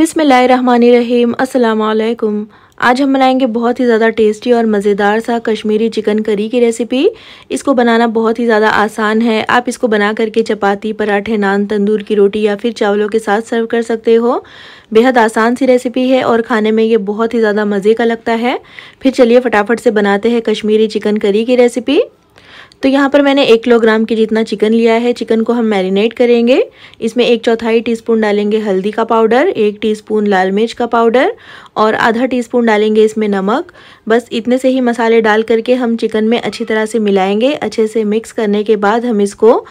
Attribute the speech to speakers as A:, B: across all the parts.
A: बिसमीम अल्लाम आज हम बनाएंगे बहुत ही ज़्यादा टेस्टी और मज़ेदार सा कश्मीरी चिकन करी की रेसिपी इसको बनाना बहुत ही ज़्यादा आसान है आप इसको बना करके चपाती पराठे नान तंदूर की रोटी या फिर चावलों के साथ सर्व कर सकते हो बेहद आसान सी रेसिपी है और खाने में ये बहुत ही ज़्यादा मज़े का लगता है फिर चलिए फटाफट से बनाते हैं कश्मीरी चिकन करी की रेसिपी तो यहाँ पर मैंने एक किलोग्राम के जितना चिकन लिया है चिकन को हम मैरिनेट करेंगे इसमें एक चौथाई टीस्पून डालेंगे हल्दी का पाउडर एक टीस्पून लाल मिर्च का पाउडर और आधा टीस्पून डालेंगे इसमें नमक बस इतने से ही मसाले डाल करके हम चिकन में अच्छी तरह से मिलाएंगे अच्छे से मिक्स करने के बाद हम इसको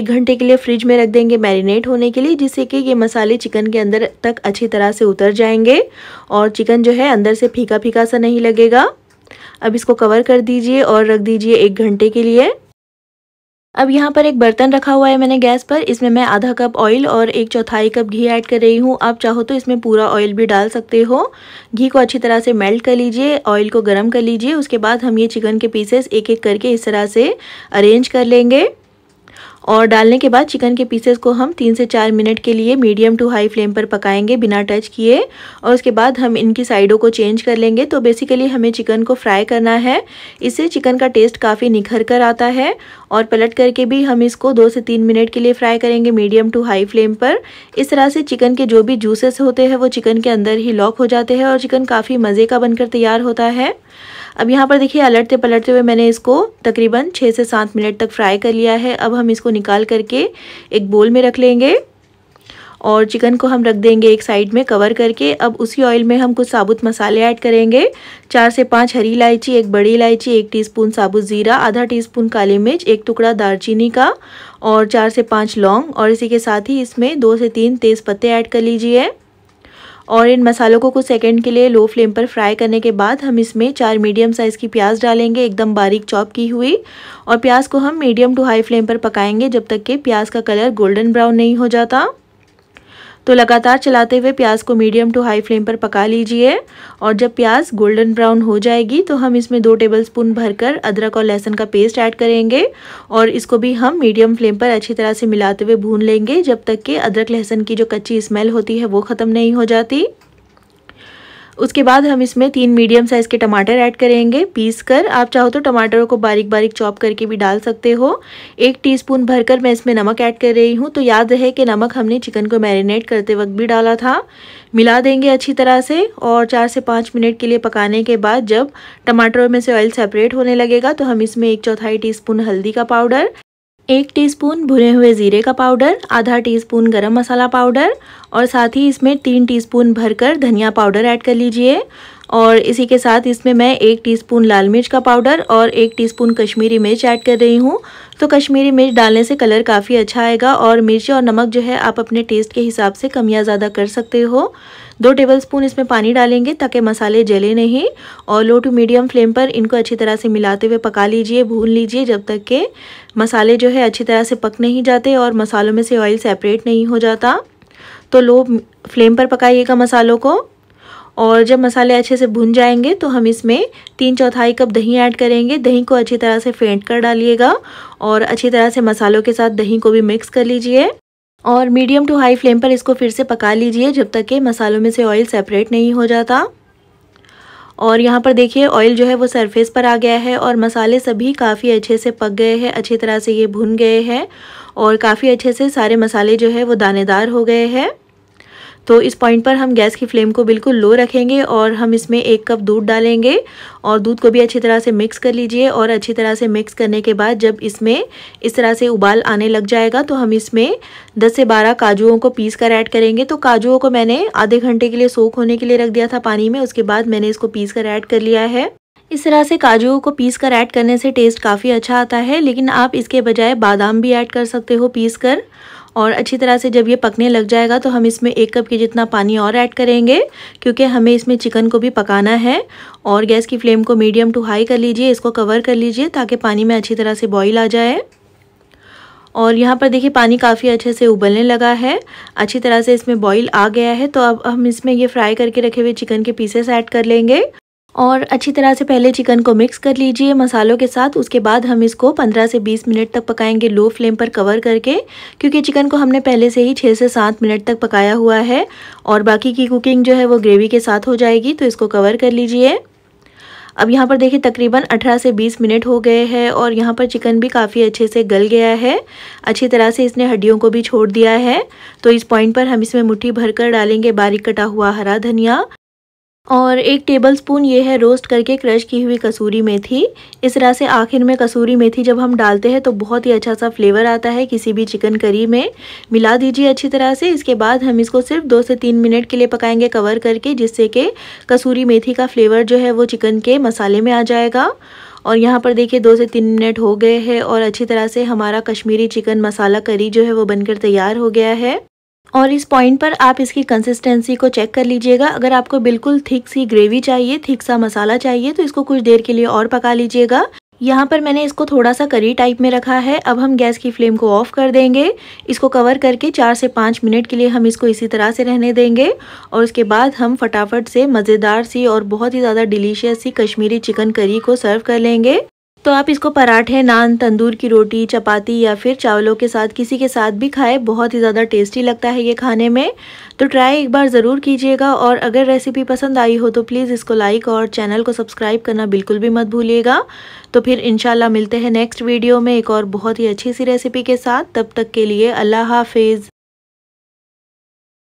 A: एक घंटे के लिए फ्रिज में रख देंगे मैरिनेट होने के लिए जिससे कि ये मसाले चिकन के अंदर तक अच्छी तरह से उतर जाएंगे और चिकन जो है अंदर से फीका फीका सा नहीं लगेगा अब इसको कवर कर दीजिए और रख दीजिए एक घंटे के लिए अब यहाँ पर एक बर्तन रखा हुआ है मैंने गैस पर इसमें मैं आधा कप ऑयल और एक चौथाई कप घी ऐड कर रही हूँ आप चाहो तो इसमें पूरा ऑयल भी डाल सकते हो घी को अच्छी तरह से मेल्ट कर लीजिए ऑयल को गर्म कर लीजिए उसके बाद हम ये चिकन के पीसेस एक एक करके इस तरह से अरेंज कर लेंगे और डालने के बाद चिकन के पीसेस को हम तीन से चार मिनट के लिए मीडियम टू हाई फ्लेम पर पकाएंगे बिना टच किए और उसके बाद हम इनकी साइडों को चेंज कर लेंगे तो बेसिकली हमें चिकन को फ्राई करना है इससे चिकन का टेस्ट काफ़ी निखर कर आता है और पलट करके भी हम इसको दो से तीन मिनट के लिए फ्राई करेंगे मीडियम टू हाई फ्लेम पर इस तरह से चिकन के जो भी जूसेस होते हैं वो चिकन के अंदर ही लॉक हो जाते हैं और चिकन काफ़ी मज़े का बनकर तैयार होता है अब यहाँ पर देखिए अलटते पलटते हुए मैंने इसको तकरीबन छः से सात मिनट तक फ्राई कर लिया है अब हम इसको निकाल करके एक बोल में रख लेंगे और चिकन को हम रख देंगे एक साइड में कवर करके अब उसी ऑयल में हम कुछ साबुत मसाले ऐड करेंगे चार से पाँच हरी इलायची एक बड़ी इलायची एक टीस्पून साबुत ज़ीरा आधा टीस्पून काली मिर्च एक टुकड़ा दालचीनी का और चार से पाँच लौंग और इसी के साथ ही इसमें दो से तीन तेज़ पत्ते ऐड कर लीजिए और इन मसालों को कुछ सेकंड के लिए लो फ्लेम पर फ्राई करने के बाद हम इसमें चार मीडियम साइज़ की प्याज डालेंगे एकदम बारीक चॉप की हुई और प्याज को हम मीडियम टू हाई फ्लेम पर पकाएंगे जब तक कि प्याज का कलर गोल्डन ब्राउन नहीं हो जाता तो लगातार चलाते हुए प्याज को मीडियम टू हाई फ्लेम पर पका लीजिए और जब प्याज गोल्डन ब्राउन हो जाएगी तो हम इसमें दो टेबल स्पून भरकर अदरक और लहसुन का पेस्ट ऐड करेंगे और इसको भी हम मीडियम फ्लेम पर अच्छी तरह से मिलाते हुए भून लेंगे जब तक कि अदरक लहसुन की जो कच्ची स्मेल होती है वो ख़त्म नहीं हो जाती उसके बाद हम इसमें तीन मीडियम साइज़ के टमाटर ऐड करेंगे पीस कर आप चाहो तो टमाटरों को बारीक बारीक चॉप करके भी डाल सकते हो एक टीस्पून भरकर मैं इसमें नमक ऐड कर रही हूँ तो याद रहे कि नमक हमने चिकन को मैरिनेट करते वक्त भी डाला था मिला देंगे अच्छी तरह से और चार से पाँच मिनट के लिए पकाने के बाद जब टमाटरों में से ऑयल सेपरेट होने लगेगा तो हम इसमें एक चौथाई टी हल्दी का पाउडर एक टीस्पून भुने हुए ज़ीरे का पाउडर आधा टीस्पून गरम मसाला पाउडर और साथ ही इसमें तीन टीस्पून भरकर धनिया पाउडर ऐड कर लीजिए और इसी के साथ इसमें मैं एक टीस्पून लाल मिर्च का पाउडर और एक टीस्पून कश्मीरी मिर्च ऐड कर रही हूँ तो कश्मीरी मिर्च डालने से कलर काफ़ी अच्छा आएगा और मिर्ची और नमक जो है आप अपने टेस्ट के हिसाब से कम या ज़्यादा कर सकते हो दो टेबलस्पून इसमें पानी डालेंगे ताकि मसाले जले नहीं और लो टू मीडियम फ्लेम पर इनको अच्छी तरह से मिलाते हुए पका लीजिए भून लीजिए जब तक के मसाले जो है अच्छी तरह से पक नहीं जाते और मसालों में से ऑयल सेपरेट नहीं हो जाता तो लो फ्लेम पर पकाइएगा मसालों को और जब मसाले अच्छे से भुन जाएंगे तो हम इसमें तीन चौथाई कप दही ऐड करेंगे दही को अच्छी तरह से फेंट कर डालिएगा और अच्छी तरह से मसालों के साथ दही को भी मिक्स कर लीजिए और मीडियम टू हाई फ्लेम पर इसको फिर से पका लीजिए जब तक कि मसालों में से ऑयल सेपरेट नहीं हो जाता और यहाँ पर देखिए ऑयल जो है वो सरफेस पर आ गया है और मसाले सभी काफ़ी अच्छे से पक गए हैं अच्छी तरह से ये भुन गए हैं और काफ़ी अच्छे से सारे मसाले जो है वो दानेदार हो गए हैं तो इस पॉइंट पर हम गैस की फ्लेम को बिल्कुल लो रखेंगे और हम इसमें एक कप दूध डालेंगे और दूध को भी अच्छी तरह से मिक्स कर लीजिए और अच्छी तरह से मिक्स करने के बाद जब इसमें इस तरह से उबाल आने लग जाएगा तो हम इसमें 10 से 12 काजुओं को पीस कर ऐड करेंगे तो काजुओं को मैंने आधे घंटे के लिए सोख होने के लिए रख दिया था पानी में उसके बाद मैंने इसको पीस कर ऐड कर लिया है इस तरह से काजू को पीस कर ऐड करने से टेस्ट काफ़ी अच्छा आता है लेकिन आप इसके बजाय बादाम भी ऐड कर सकते हो पीस कर और अच्छी तरह से जब ये पकने लग जाएगा तो हम इसमें एक कप के जितना पानी और ऐड करेंगे क्योंकि हमें इसमें चिकन को भी पकाना है और गैस की फ्लेम को मीडियम टू हाई कर लीजिए इसको कवर कर लीजिए ताकि पानी में अच्छी तरह से बॉईल आ जाए और यहाँ पर देखिए पानी काफ़ी अच्छे से उबलने लगा है अच्छी तरह से इसमें बॉईल आ गया है तो अब हम इसमें ये फ्राई करके रखे हुए चिकन के पीसेस ऐड कर लेंगे और अच्छी तरह से पहले चिकन को मिक्स कर लीजिए मसालों के साथ उसके बाद हम इसको 15 से 20 मिनट तक पकाएंगे लो फ्लेम पर कवर करके क्योंकि चिकन को हमने पहले से ही 6 से 7 मिनट तक पकाया हुआ है और बाकी की कुकिंग जो है वो ग्रेवी के साथ हो जाएगी तो इसको कवर कर लीजिए अब यहाँ पर देखिए तकरीबन 18 से 20 मिनट हो गए हैं और यहाँ पर चिकन भी काफ़ी अच्छे से गल गया है अच्छी तरह से इसने हड्डियों को भी छोड़ दिया है तो इस पॉइंट पर हम इसमें मुट्ठी भरकर डालेंगे बारीक कटा हुआ हरा धनिया और एक टेबलस्पून ये है रोस्ट करके क्रश की हुई कसूरी मेथी इस तरह से आखिर में कसूरी मेथी जब हम डालते हैं तो बहुत ही अच्छा सा फ्लेवर आता है किसी भी चिकन करी में मिला दीजिए अच्छी तरह से इसके बाद हम इसको सिर्फ दो से तीन मिनट के लिए पकाएंगे कवर करके जिससे कि कसूरी मेथी का फ्लेवर जो है वो चिकन के मसाले में आ जाएगा और यहाँ पर देखिए दो से तीन मिनट हो गए हैं और अच्छी तरह से हमारा कश्मीरी चिकन मसाला करी जो है वो बनकर तैयार हो गया है और इस पॉइंट पर आप इसकी कंसिस्टेंसी को चेक कर लीजिएगा अगर आपको बिल्कुल थिक सी ग्रेवी चाहिए थिक सा मसाला चाहिए तो इसको कुछ देर के लिए और पका लीजिएगा यहाँ पर मैंने इसको थोड़ा सा करी टाइप में रखा है अब हम गैस की फ्लेम को ऑफ कर देंगे इसको कवर करके चार से पाँच मिनट के लिए हम इसको इसी तरह से रहने देंगे और उसके बाद हम फटाफट से मज़ेदार सी और बहुत ही ज़्यादा डिलीशियस सी कश्मीरी चिकन करी को सर्व कर लेंगे तो आप इसको पराठे नान तंदूर की रोटी चपाती या फिर चावलों के साथ किसी के साथ भी खाएं बहुत ही ज़्यादा टेस्टी लगता है ये खाने में तो ट्राई एक बार ज़रूर कीजिएगा और अगर रेसिपी पसंद आई हो तो प्लीज़ इसको लाइक और चैनल को सब्सक्राइब करना बिल्कुल भी मत भूलिएगा तो फिर इन मिलते हैं नेक्स्ट वीडियो में एक और बहुत ही अच्छी सी रेसिपी के साथ तब तक के लिए अल्लाह हाफिज़